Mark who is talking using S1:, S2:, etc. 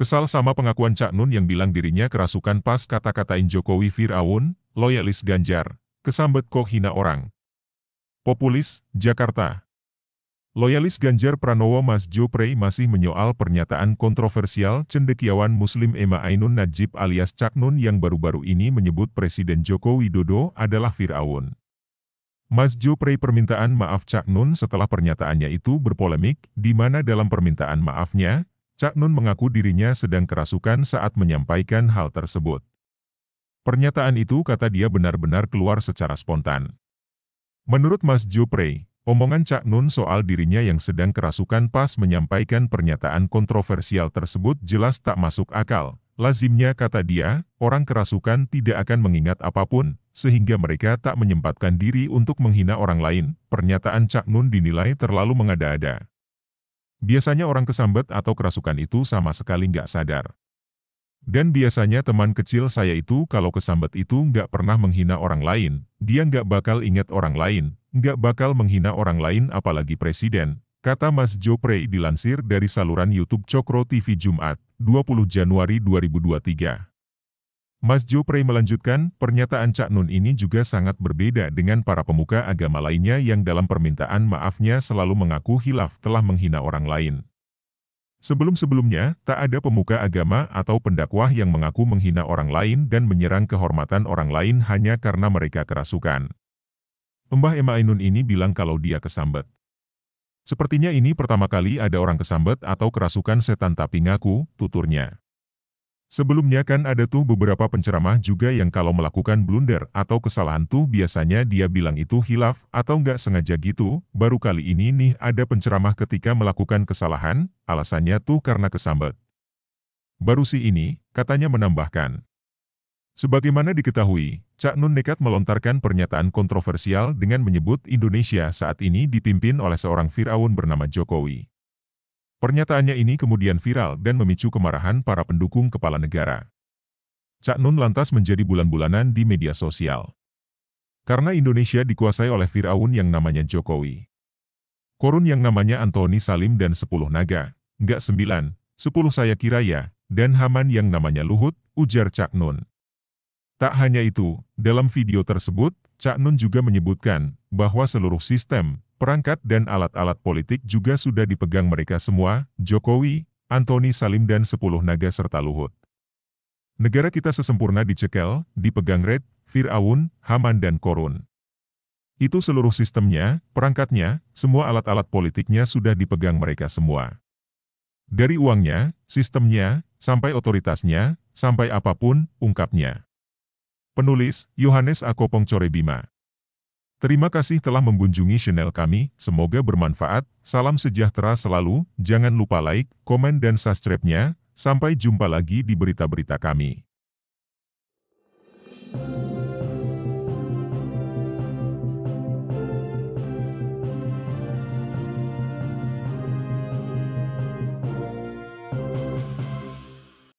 S1: Kesal sama pengakuan Cak Nun yang bilang dirinya kerasukan pas kata-katain Jokowi Fir'aun, loyalis Ganjar, kesambet kok hina orang. Populis, Jakarta. Loyalis Ganjar Pranowo Mas Jo masih menyoal pernyataan kontroversial cendekiawan Muslim Emma Ainun Najib alias Cak Nun yang baru-baru ini menyebut Presiden Joko Widodo adalah Fir'aun. Mas Jo permintaan maaf Cak Nun setelah pernyataannya itu berpolemik, di mana dalam permintaan maafnya, Cak Nun mengaku dirinya sedang kerasukan saat menyampaikan hal tersebut. Pernyataan itu kata dia benar-benar keluar secara spontan. Menurut Mas Jo Omongan Cak Nun soal dirinya yang sedang kerasukan pas menyampaikan pernyataan kontroversial tersebut jelas tak masuk akal. Lazimnya kata dia, orang kerasukan tidak akan mengingat apapun, sehingga mereka tak menyempatkan diri untuk menghina orang lain. Pernyataan Cak Nun dinilai terlalu mengada-ada. Biasanya orang kesambet atau kerasukan itu sama sekali nggak sadar. Dan biasanya teman kecil saya itu kalau kesambet itu nggak pernah menghina orang lain, dia nggak bakal ingat orang lain, nggak bakal menghina orang lain apalagi presiden, kata Mas Jopre dilansir dari saluran YouTube Cokro TV Jumat, 20 Januari 2023. Mas Jopre melanjutkan, pernyataan Cak Nun ini juga sangat berbeda dengan para pemuka agama lainnya yang dalam permintaan maafnya selalu mengaku hilaf telah menghina orang lain. Sebelum-sebelumnya, tak ada pemuka agama atau pendakwah yang mengaku menghina orang lain dan menyerang kehormatan orang lain hanya karena mereka kerasukan. Mbah Emma Ainun ini bilang kalau dia kesambet. Sepertinya ini pertama kali ada orang kesambet atau kerasukan setan tapi ngaku, tuturnya. Sebelumnya kan ada tuh beberapa penceramah juga yang kalau melakukan blunder atau kesalahan tuh biasanya dia bilang itu hilaf atau nggak sengaja gitu, baru kali ini nih ada penceramah ketika melakukan kesalahan, alasannya tuh karena kesambet. Baru si ini, katanya menambahkan. Sebagaimana diketahui, Cak Nun nekat melontarkan pernyataan kontroversial dengan menyebut Indonesia saat ini dipimpin oleh seorang Fir'aun bernama Jokowi. Pernyataannya ini kemudian viral dan memicu kemarahan para pendukung kepala negara. Cak Nun lantas menjadi bulan-bulanan di media sosial. Karena Indonesia dikuasai oleh Fir'aun yang namanya Jokowi. Korun yang namanya Antoni Salim dan sepuluh naga, enggak sembilan, sepuluh saya kira ya, dan Haman yang namanya Luhut, ujar Cak Nun. Tak hanya itu, dalam video tersebut, Cak Nun juga menyebutkan bahwa seluruh sistem, perangkat dan alat-alat politik juga sudah dipegang mereka semua, Jokowi, Antoni Salim dan 10 naga serta Luhut. Negara kita sesempurna dicekel, dipegang Red, Fir'aun, Haman dan Korun. Itu seluruh sistemnya, perangkatnya, semua alat-alat politiknya sudah dipegang mereka semua. Dari uangnya, sistemnya, sampai otoritasnya, sampai apapun, ungkapnya. Penulis, Yohanes Akopong Corebima. Terima kasih telah mengunjungi channel kami, semoga bermanfaat, salam sejahtera selalu, jangan lupa like, komen dan subscribe-nya, sampai jumpa lagi di berita-berita kami.